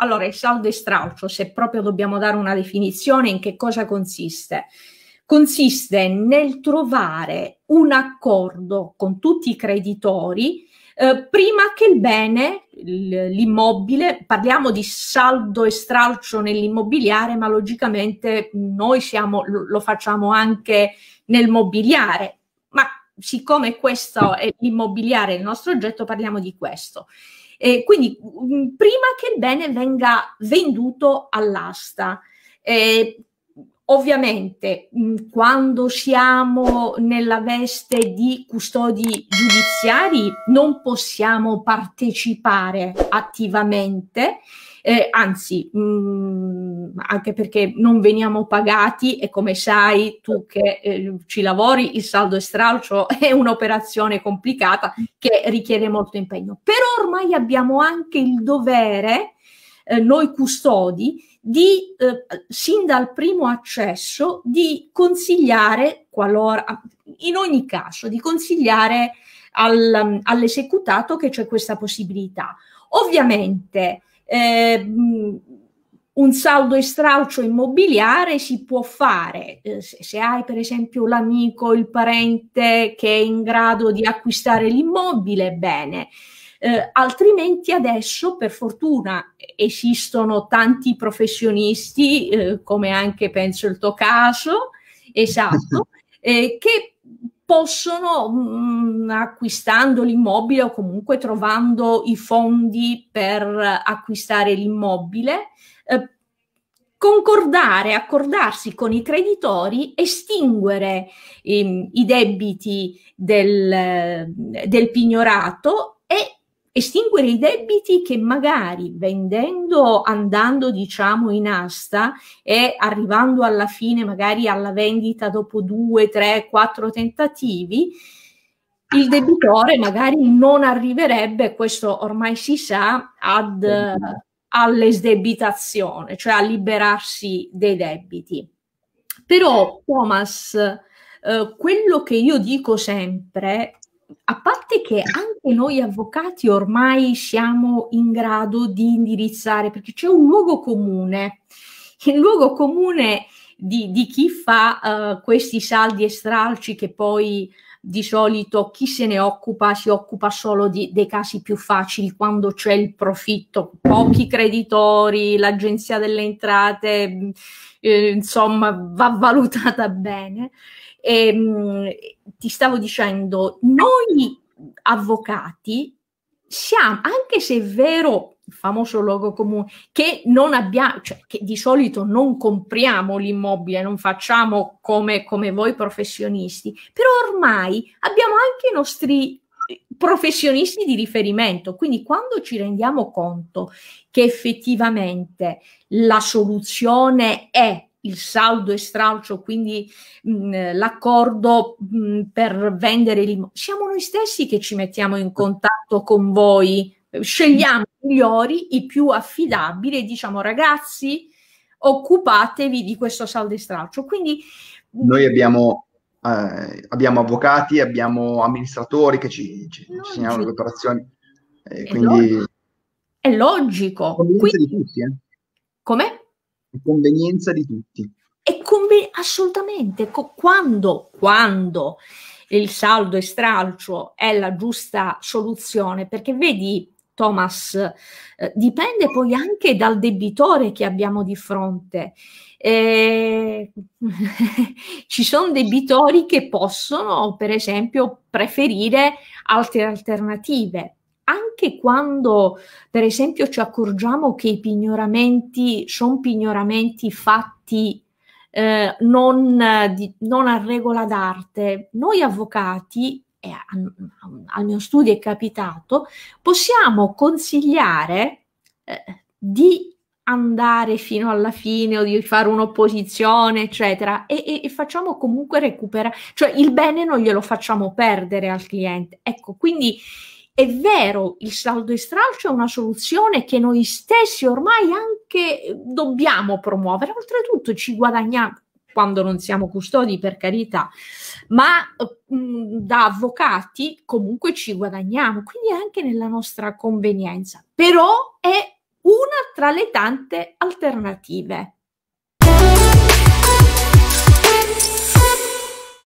Allora, il saldo e stralcio, se proprio dobbiamo dare una definizione, in che cosa consiste? Consiste nel trovare un accordo con tutti i creditori eh, prima che il bene, l'immobile, parliamo di saldo e stralcio nell'immobiliare, ma logicamente noi siamo, lo facciamo anche nel mobiliare, ma siccome questo è l'immobiliare, il nostro oggetto, parliamo di questo. Eh, quindi mh, mm, mm, prima che il bene venga venduto all'asta. Eh, Ovviamente, mh, mm, quando siamo nella veste di custodi giudiziari, non possiamo partecipare attivamente, eh, anzi, mh, anche perché non veniamo pagati e come sai tu che eh, ci lavori, il saldo e stralcio è un'operazione complicata che richiede molto impegno. Però ormai abbiamo anche il dovere, eh, noi custodi, di, eh, sin dal primo accesso, di consigliare, qualora, in ogni caso, di consigliare al, all'esecutato che c'è questa possibilità. Ovviamente, eh, un saldo e stralcio immobiliare si può fare eh, se hai per esempio l'amico, il parente che è in grado di acquistare l'immobile, bene. Eh, altrimenti adesso, per fortuna, esistono tanti professionisti, eh, come anche penso il tuo caso, esatto, eh, che possono, mh, mm, acquistando l'immobile o comunque trovando i fondi per acquistare l'immobile, eh, concordare, accordarsi con i creditori, estinguere ehm, i debiti del, del pignorato e estinguere i debiti che magari vendendo, andando diciamo in asta e arrivando alla fine magari alla vendita dopo due, tre, quattro tentativi, il debitore magari non arriverebbe, questo ormai si sa, ad, all'esdebitazione, cioè a liberarsi dei debiti. Però, Thomas, eh, quello che io dico sempre a parte che anche noi avvocati ormai siamo in grado di indirizzare, perché c'è un luogo comune, il luogo comune di, di chi fa uh, questi saldi e stralci che poi di solito chi se ne occupa si occupa solo di, dei casi più facili quando c'è il profitto, pochi creditori, l'agenzia delle entrate, eh, insomma va valutata bene. E, ehm, mh, ti stavo dicendo, noi avvocati siamo, anche se è vero famoso luogo comune, che non abbiamo, cioè che di solito non compriamo l'immobile, non facciamo come, come voi professionisti, però ormai abbiamo anche i nostri eh, professionisti di riferimento. Quindi quando ci rendiamo conto che effettivamente la soluzione è il saldo estralcio, quindi mh, mm, l'accordo mh, mm, per vendere l'immobile, siamo noi stessi che ci mettiamo in contatto con voi scegliamo i migliori, i più affidabili diciamo ragazzi occupatevi di questo saldo stralcio. Quindi noi abbiamo, eh, abbiamo, avvocati, abbiamo amministratori che ci, ci, ci segnalano le operazioni. Eh, è quindi logico. è logico. Quindi, di tutti, eh. Come? Convenienza di tutti. È conven- assolutamente. Co- quando, quando il saldo e stralcio è la giusta soluzione, perché vedi Thomas, eh, dipende poi anche dal debitore che abbiamo di fronte. Eh, ci sono debitori che possono, per esempio, preferire altre alternative. Anche quando, per esempio, ci accorgiamo che i pignoramenti sono pignoramenti fatti eh, non, di, non a regola d'arte, noi avvocati e a, al mio studio è capitato, possiamo consigliare eh, di andare fino alla fine o di fare un'opposizione, eccetera, e, e, e facciamo comunque recuperare, cioè il bene non glielo facciamo perdere al cliente. Ecco, quindi è vero, il saldo e stralcio è una soluzione che noi stessi ormai anche dobbiamo promuovere, oltretutto ci guadagniamo, quando non siamo custodi, per carità, ma mh, da avvocati comunque ci guadagniamo, quindi anche nella nostra convenienza. Però è una tra le tante alternative.